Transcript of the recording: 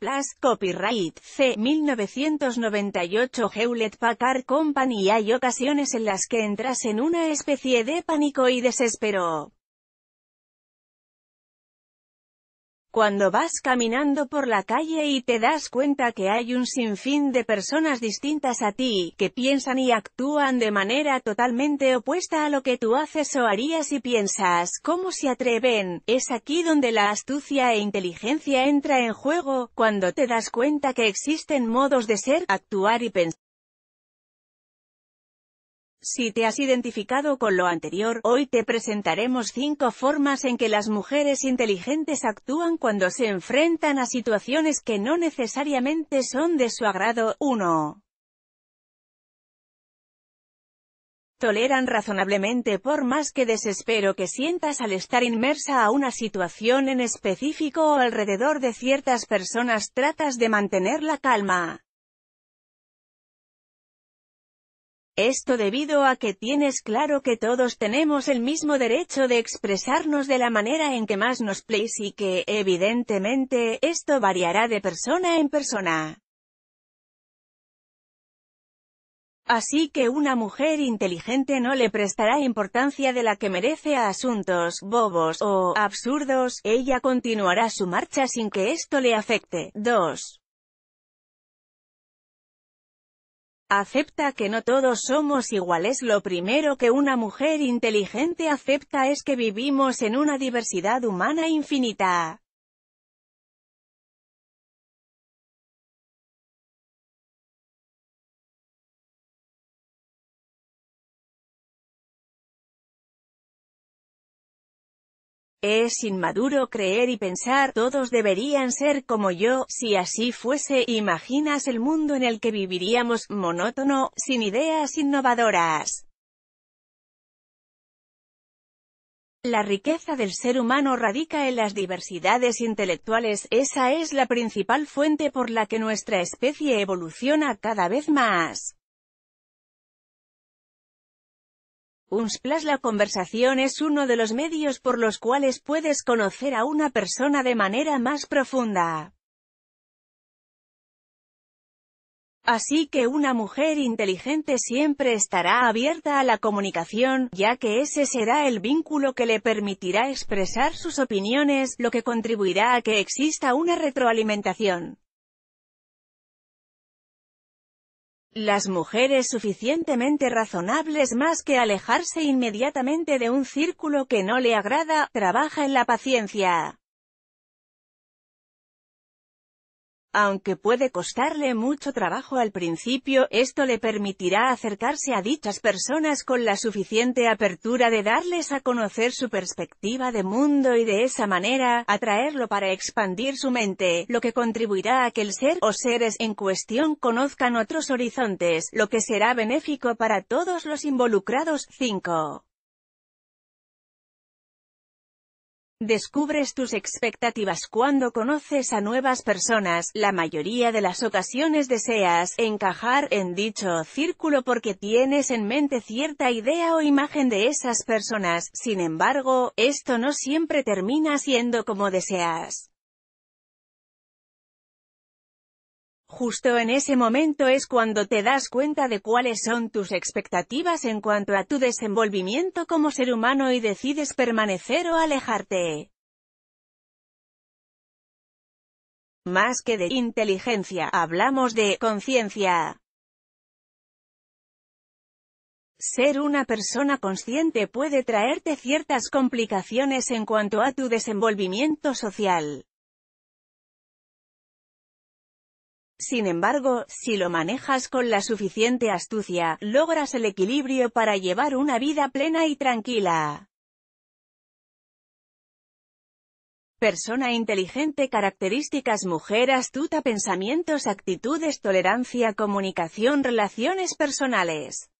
Plus copyright C. 1998 Hewlett Packard Company. Hay ocasiones en las que entras en una especie de pánico y desespero. Cuando vas caminando por la calle y te das cuenta que hay un sinfín de personas distintas a ti, que piensan y actúan de manera totalmente opuesta a lo que tú haces o harías y piensas, ¿cómo se atreven? Es aquí donde la astucia e inteligencia entra en juego, cuando te das cuenta que existen modos de ser, actuar y pensar. Si te has identificado con lo anterior, hoy te presentaremos 5 formas en que las mujeres inteligentes actúan cuando se enfrentan a situaciones que no necesariamente son de su agrado. 1. Toleran razonablemente por más que desespero que sientas al estar inmersa a una situación en específico o alrededor de ciertas personas tratas de mantener la calma. Esto debido a que tienes claro que todos tenemos el mismo derecho de expresarnos de la manera en que más nos place y que, evidentemente, esto variará de persona en persona. Así que una mujer inteligente no le prestará importancia de la que merece a asuntos bobos o absurdos, ella continuará su marcha sin que esto le afecte. 2. Acepta que no todos somos iguales. Lo primero que una mujer inteligente acepta es que vivimos en una diversidad humana infinita. Es inmaduro creer y pensar, todos deberían ser como yo, si así fuese, imaginas el mundo en el que viviríamos, monótono, sin ideas innovadoras. La riqueza del ser humano radica en las diversidades intelectuales, esa es la principal fuente por la que nuestra especie evoluciona cada vez más. Unsplash La conversación es uno de los medios por los cuales puedes conocer a una persona de manera más profunda. Así que una mujer inteligente siempre estará abierta a la comunicación, ya que ese será el vínculo que le permitirá expresar sus opiniones, lo que contribuirá a que exista una retroalimentación. las mujeres suficientemente razonables más que alejarse inmediatamente de un círculo que no le agrada, trabaja en la paciencia. Aunque puede costarle mucho trabajo al principio, esto le permitirá acercarse a dichas personas con la suficiente apertura de darles a conocer su perspectiva de mundo y de esa manera, atraerlo para expandir su mente, lo que contribuirá a que el ser o seres en cuestión conozcan otros horizontes, lo que será benéfico para todos los involucrados. 5. Descubres tus expectativas cuando conoces a nuevas personas, la mayoría de las ocasiones deseas encajar en dicho círculo porque tienes en mente cierta idea o imagen de esas personas, sin embargo, esto no siempre termina siendo como deseas. Justo en ese momento es cuando te das cuenta de cuáles son tus expectativas en cuanto a tu desenvolvimiento como ser humano y decides permanecer o alejarte. Más que de inteligencia, hablamos de conciencia. Ser una persona consciente puede traerte ciertas complicaciones en cuanto a tu desenvolvimiento social. Sin embargo, si lo manejas con la suficiente astucia, logras el equilibrio para llevar una vida plena y tranquila. Persona inteligente Características Mujer astuta Pensamientos Actitudes Tolerancia Comunicación Relaciones personales